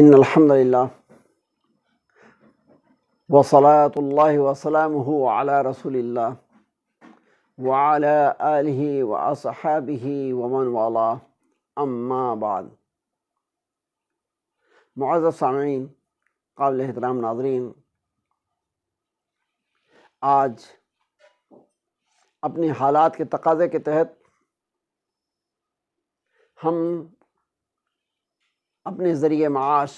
इन अलहमदिल्ला वसलातल वसलम अला रसोल्ला वाल वसहाबी वमन वाला अम्माबाद मुआज़ सामीन काबिल एहतराम नाजरीन आज अपने हालात के तकाज़े के तहत हम अपने ज़रिए माश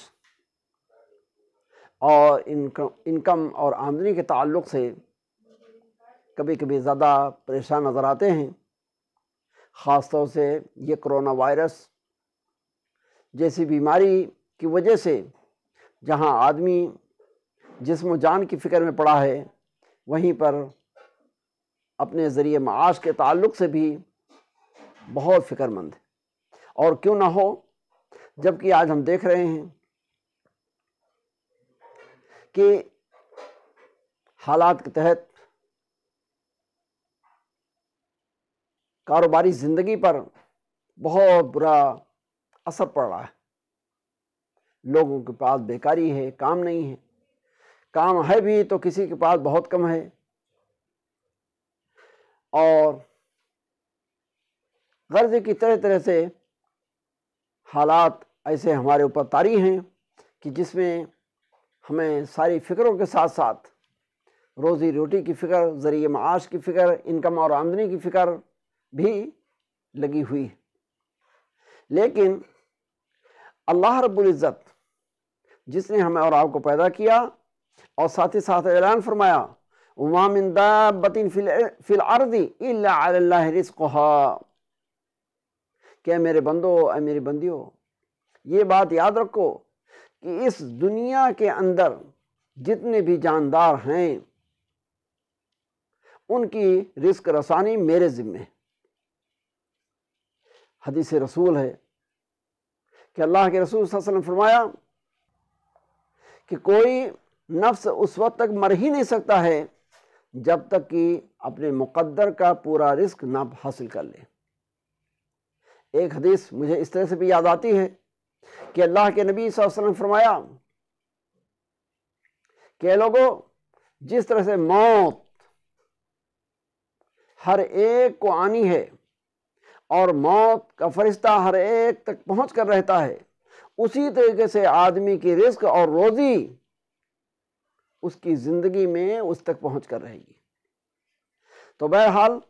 और इनकम इनकम और आमदनी के ताल्लुक से कभी कभी ज़्यादा परेशान नज़र आते हैं ख़ास तौर से ये कोरोना वायरस जैसी बीमारी की वजह से जहाँ आदमी जिसम जान की फ़िक्र में पड़ा है वहीं पर अपने ज़रिए माश के ताल्लुक से भी बहुत फ़िक्रमंद और क्यों ना हो जबकि आज हम देख रहे हैं कि हालात के तहत कारोबारी ज़िंदगी पर बहुत बुरा असर पड़ रहा है लोगों के पास बेकारी है काम नहीं है काम है भी तो किसी के पास बहुत कम है और गर्ज की तरह तरह से हालात ऐसे हमारे ऊपर तारी हैं कि जिसमें हमें सारी फ़िक्रों के साथ साथ रोज़ी रोटी की फ़िक्र ज़रिए माश की फ़िक्र इनकम और आमदनी की फ़िक्र भी लगी हुई है लेकिन अल्लाह रबुल्ज़त जिसने हमें और आपको पैदा किया और साथ ही साथ ऐलान फरमाया वामिंदाबतिन फिल अर्दी अल्लाह रिस्क क्या मेरे बंदो ऐ मेरी बंदियों ये बात याद रखो कि इस दुनिया के अंदर जितने भी जानदार हैं उनकी रिस्क रसानी मेरे ज़िम्मे हदीस रसूल है कि अल्लाह के रसूल वसल्लम फरमाया कि कोई नफ्स उस वक्त तक मर ही नहीं सकता है जब तक कि अपने मुकद्दर का पूरा रिस्क ना हासिल कर ले एक हदीस मुझे इस तरह से भी याद आती है कि अल्लाह के नबी वसल्लम फरमाया कि लोगों जिस तरह से मौत हर एक को आनी है और मौत का फरिश्ता हर एक तक पहुंच कर रहता है उसी तरीके से आदमी की रिस्क और रोज़ी उसकी ज़िंदगी में उस तक पहुंच कर रहेगी तो बहरहाल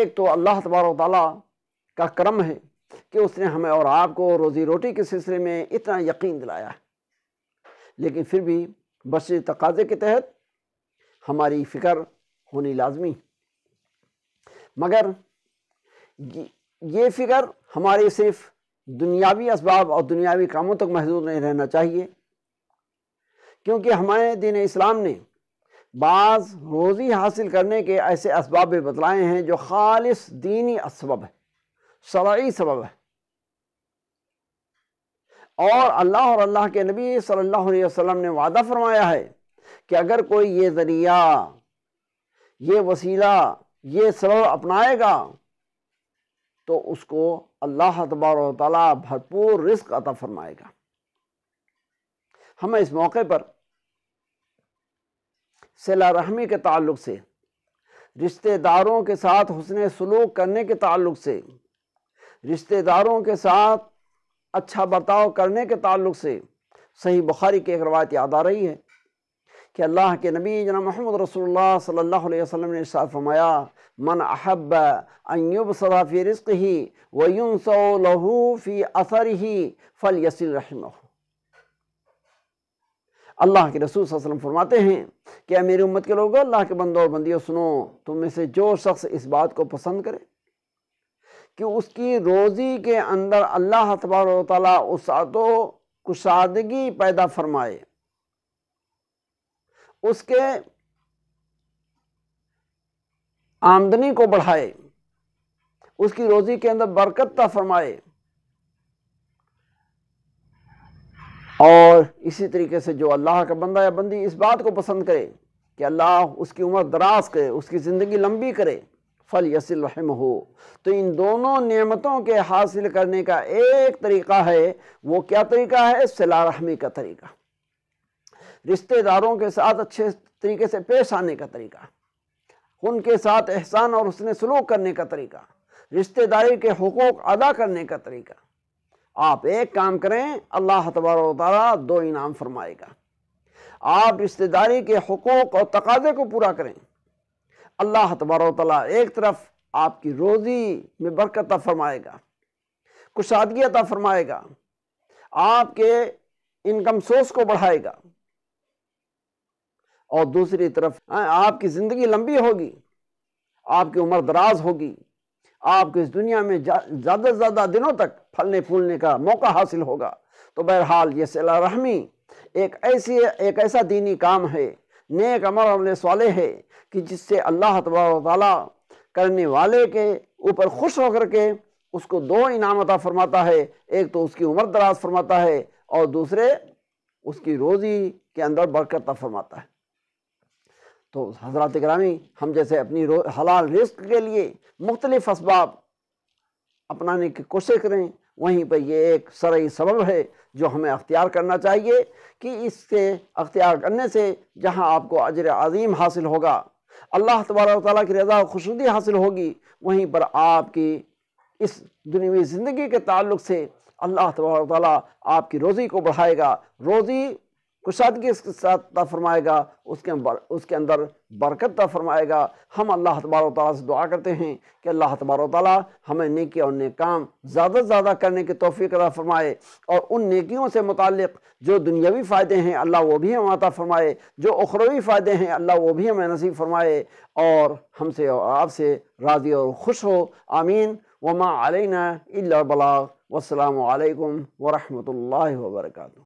एक तो अल्लाह तबारा का क्रम है कि उसने हमें और आपको रोज़ी रोटी के सिलसिले में इतना यकीन दिलाया है लेकिन फिर भी बस तकाजे के तहत हमारी फ़िक्र होनी लाजमी मगर ये फ़िक्र हमारे सिर्फ दुनियावी इसबाब और दुनियावी कामों तक महदूद नहीं रहना चाहिए क्योंकि हमारे दीन इस्लाम ने बाज़ रोज़ी हासिल करने के ऐसे इसबाब बतलाए हैं जो खालिस दीनी इसबब है शराई सबब है और अल्लाह और अल्लाह के नबी सल्लल्लाहु अलैहि वसल्लम ने वादा फरमाया है कि अगर कोई ये ज़रिया ये वसीला ये सबब अपनाएगा तो उसको अल्लाह तबार ताली भरपूर रिस्क अता फरमाएगा हमें इस मौके पर सिला रहमी के ताल्लुक से रिश्तेदारों के साथ हुसन सलूक करने के ताल्लुक से रिश्तेदारों के साथ अच्छा बर्ताव करने के ताल्लुक से सही बुखारी की एक रवायत याद आ रही है कि अल्लाह के नबी जना मोहम्मद रसोल्ला सल्ला वसम ने साफ फरमाया मन अहब अयुब सदाफ़ी रिस्क ही वयुन सो लहू फ़ी असर ही फल यसिल रहम अल्लाह के रसूल वसलम फरमाते हैं कि मेरी उम्मत के लोग अल्लाह के बंदो और बंदियों सुनो तुम में से जो शख्स इस बात को पसंद करे कि उसकी रोज़ी के अंदर अल्लाह तबार ताली उस तो कुशादगी पैदा फरमाए उसके आमदनी को बढ़ाए उसकी रोज़ी के अंदर बरकत फरमाए और इसी तरीके से जो अल्लाह का बंदा या बंदी इस बात को पसंद करे कि अल्लाह उसकी उम्र दराज करे उसकी ज़िंदगी लंबी करे फल यसिल रहम हो तो इन दोनों नियमतों के हासिल करने का एक तरीका है वो क्या तरीका है रहमी का तरीका रिश्तेदारों के साथ अच्छे तरीके से पेश आने का तरीका उनके साथ एहसान और उसने सलूक करने का तरीका रिश्तेदारी के हकूक़ अदा करने का तरीका आप एक काम करें अल्लाह तबारा दो इनाम फरमाएगा आप रिश्तेदारी के हकूक़ और तकाजे को पूरा करें अल्लाह तबारा एक तरफ आपकी रोज़ी में बरकत फरमाएगा कुशादगी अता फरमाएगा आपके इनकम सोर्स को बढ़ाएगा और दूसरी तरफ हाँ, आपकी ज़िंदगी लंबी होगी आपकी उम्र दराज होगी आपको इस दुनिया में ज़्यादा से ज़्यादा दिनों तक फलने फूलने का मौका हासिल होगा तो बहरहाल ये सिला रहमी एक ऐसी एक ऐसा दीनी काम है नेक अमल अमल सवाले है कि जिससे अल्लाह तबारा करने वाले के ऊपर खुश होकर के उसको दो इनाम अता फरमाता है एक तो उसकी उम्र दराज फरमाता है और दूसरे उसकी रोज़ी के अंदर बरकत फरमाता है तो हजरत ग्रामी हम जैसे अपनी हलाल रिस्क के लिए मुख्तलिफ़ इसबाब अपनाने की कोशिश करें वहीं पर यह एक सरई सबब है जो हमें अख्तियार करना चाहिए कि इससे अख्तियार करने से जहाँ आपको अजर अजीम हासिल होगा अल्लाह तबारा ताली की रजा खुशनुदी हासिल होगी वहीं पर आपकी इस दुनियावी ज़िंदगी के ताल्लुक से अल्लाह तबारा ताली आपकी रोज़ी को बढ़ाएगा रोज़ी कुशादगी के साथ ता फरमाएगा उसके बर, उसके अंदर बरकत ता फरमाएगा हम अल्लाह तबार ताली से दुआ करते हैं कि अल्लाह तबार ताली हमें नेकी और नेक काम ज़्यादा से ज़्यादा करने की तोफ़ी अदा फरमाए और उन नेकियों से मुतल जो दुनियावी फ़ायदे हैं अल्लाह वो भी हमें अता फरमाए जो अखरवी फ़ायदे हैं अल्लाह वो भी हमें नसीब फरमाए और हमसे और आपसे राज़ी और खुश हो आमीन वमा अलना बलाग वालकम वरहमल वर्का